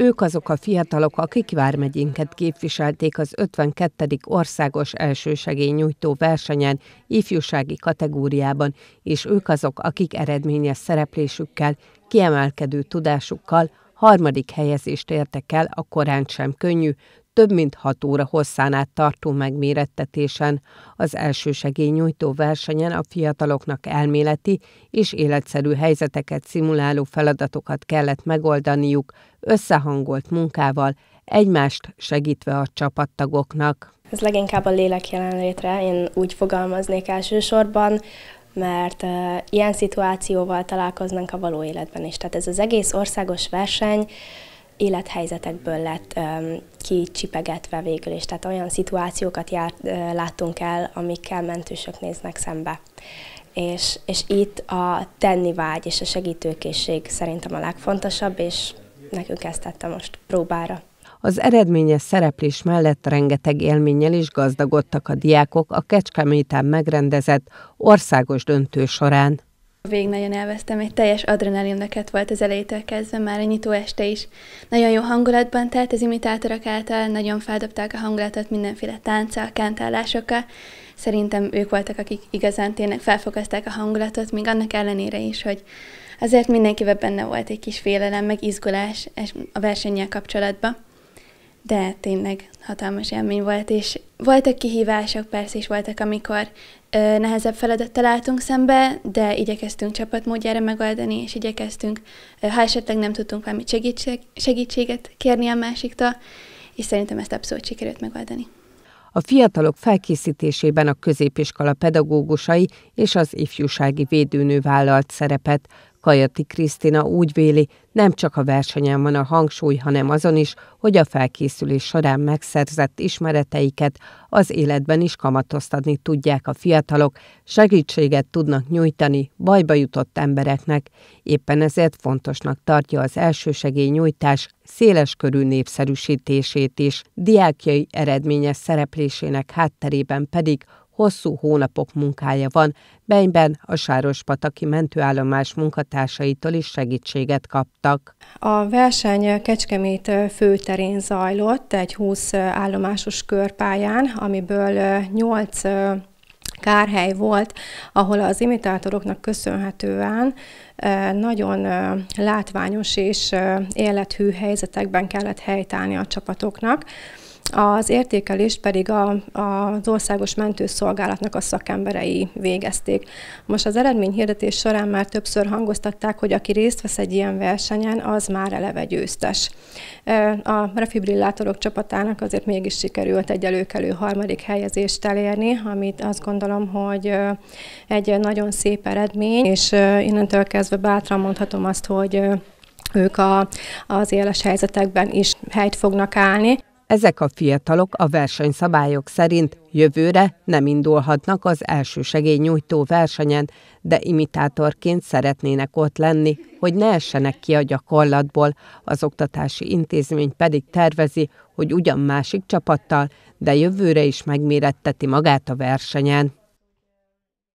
Ők azok a fiatalok, akik vármegyénket képviselték az 52. országos elsősegélynyújtó versenyen, ifjúsági kategóriában, és ők azok, akik eredményes szereplésükkel, kiemelkedő tudásukkal harmadik helyezést értek el a korán sem könnyű, több mint hat óra hosszán át tartó megmérettetésen, az első segélynyújtó versenyen a fiataloknak elméleti és életszerű helyzeteket szimuláló feladatokat kellett megoldaniuk összehangolt munkával, egymást segítve a csapattagoknak. Ez leginkább a lélek jelenlétre, én úgy fogalmaznék elsősorban, mert ilyen szituációval találkoznak a való életben is. Tehát ez az egész országos verseny élethelyzetekből lett um, kicsipegetve végül is, tehát olyan szituációkat járt, uh, láttunk el, amikkel mentősök néznek szembe. És, és itt a tennivágy és a segítőkészség szerintem a legfontosabb, és nekünk ezt tette most próbára. Az eredményes szereplés mellett rengeteg élménnyel is gazdagodtak a diákok a Kecskeméten megrendezett országos döntő során. Vég nagyon elvesztem, egy teljes adrenalinneket volt az elejétől kezdve, már a nyitó este is. Nagyon jó hangulatban telt az imitátorok által, nagyon feldobták a hangulatot mindenféle tánccal, kántálásokkal. Szerintem ők voltak, akik igazán tényleg felfokozták a hangulatot, még annak ellenére is, hogy azért mindenkivel benne volt egy kis félelem, meg izgulás a versennyel kapcsolatban de tényleg hatalmas élmény volt, és voltak kihívások persze, és voltak, amikor ö, nehezebb feladattal álltunk szembe, de igyekeztünk csapatmódjára megoldani, és igyekeztünk, ö, ha esetleg nem tudtunk valami segítség, segítséget kérni a másiktól, és szerintem ezt abszolút sikerült megoldani. A fiatalok felkészítésében a középiskola pedagógusai és az ifjúsági védőnő vállalt szerepet. Kajati Krisztina úgy véli, nem csak a versenyen van a hangsúly, hanem azon is, hogy a felkészülés során megszerzett ismereteiket az életben is kamatoztatni tudják a fiatalok, segítséget tudnak nyújtani bajba jutott embereknek. Éppen ezért fontosnak tartja az elsősegély nyújtás széles körű népszerűsítését is, diákjai eredményes szereplésének hátterében pedig hosszú hónapok munkája van, Benyben a sáros Pataki mentőállomás munkatársaitól is segítséget kaptak. A verseny Kecskemét főterén zajlott egy 20 állomásos körpályán, amiből 8 kárhely volt, ahol az imitátoroknak köszönhetően nagyon látványos és élethű helyzetekben kellett helytállni a csapatoknak. Az értékelést pedig a, a, az Országos Mentőszolgálatnak a szakemberei végezték. Most az eredményhirdetés során már többször hangoztatták, hogy aki részt vesz egy ilyen versenyen, az már eleve győztes. A refibrillátorok csapatának azért mégis sikerült egy előkelő harmadik helyezést elérni, amit azt gondolom, hogy egy nagyon szép eredmény, és innentől kezdve bátran mondhatom azt, hogy ők a, az éles helyzetekben is helyt fognak állni. Ezek a fiatalok a versenyszabályok szerint jövőre nem indulhatnak az első segélynyújtó versenyen, de imitátorként szeretnének ott lenni, hogy ne essenek ki a gyakorlatból. Az oktatási intézmény pedig tervezi, hogy ugyan másik csapattal, de jövőre is megméretteti magát a versenyen.